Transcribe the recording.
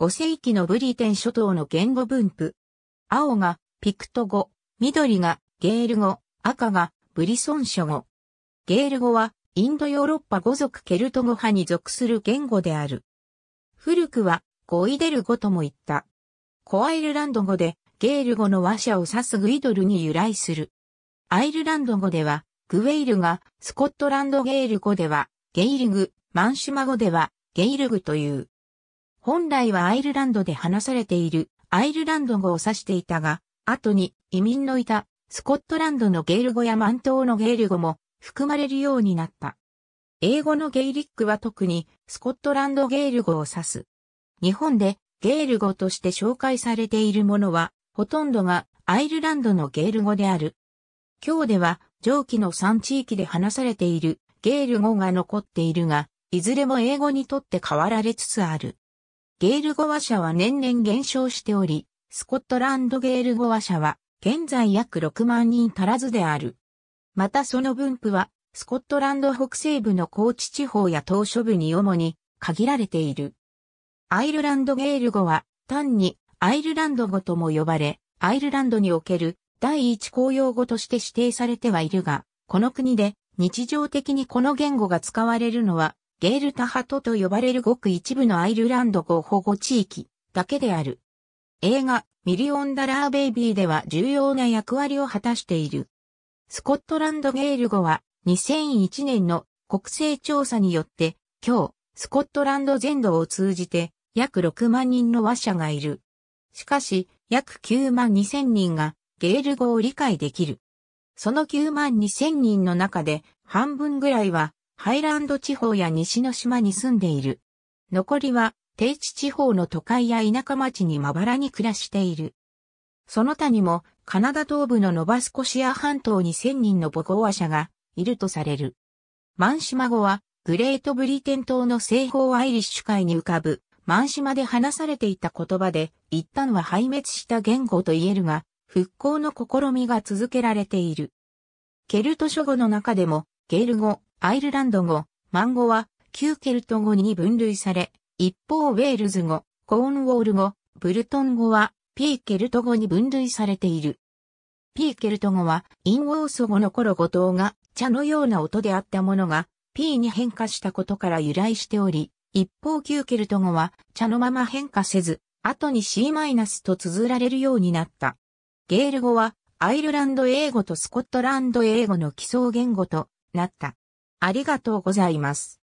5世紀のブリテン諸島の言語分布。青がピクト語、緑がゲール語、赤がブリソン諸語。ゲール語はインドヨーロッパ語族ケルト語派に属する言語である。古くはゴイデル語とも言った。コアイルランド語でゲール語の話者を指すグイドルに由来する。アイルランド語ではグウェイルがスコットランドゲール語ではゲイルグ、マンシュマ語ではゲイルグという。本来はアイルランドで話されているアイルランド語を指していたが、後に移民のいたスコットランドのゲール語や満島のゲール語も含まれるようになった。英語のゲイリックは特にスコットランドゲール語を指す。日本でゲール語として紹介されているものはほとんどがアイルランドのゲール語である。今日では上記の3地域で話されているゲール語が残っているが、いずれも英語にとって変わられつつある。ゲール語話者は年々減少しており、スコットランドゲール語話者は現在約6万人足らずである。またその分布は、スコットランド北西部の高知地方や島嶼部に主に限られている。アイルランドゲール語は単にアイルランド語とも呼ばれ、アイルランドにおける第一公用語として指定されてはいるが、この国で日常的にこの言語が使われるのはゲールタハトと呼ばれるごく一部のアイルランド語保護地域だけである。映画、ミリオンダラーベイビーでは重要な役割を果たしている。スコットランドゲール語は2001年の国勢調査によって、今日、スコットランド全土を通じて約6万人の話者がいる。しかし、約9万2千人がゲール語を理解できる。その9万2千人の中で半分ぐらいはハイランド地方や西の島に住んでいる。残りは、低地地方の都会や田舎町にまばらに暮らしている。その他にも、カナダ東部のノバスコシア半島に1000人の母語話者がいるとされる。マンシマ語は、グレートブリテン島の西方アイリッシュ海に浮かぶ、マンシマで話されていた言葉で、一旦は敗滅した言語と言えるが、復興の試みが続けられている。ケルト諸語の中でも、ゲール語、アイルランド語、マン語は、旧ケルト語に分類され、一方ウェールズ語、コーンウォール語、ブルトン語は、ピーケルト語に分類されている。ピーケルト語は、インウォーソ語の頃語頭が、茶のような音であったものが、P に変化したことから由来しており、一方旧ケルト語は、茶のまま変化せず、後に C- マイナスと綴られるようになった。ゲール語は、アイルランド英語とスコットランド英語の基礎言語となった。ありがとうございます。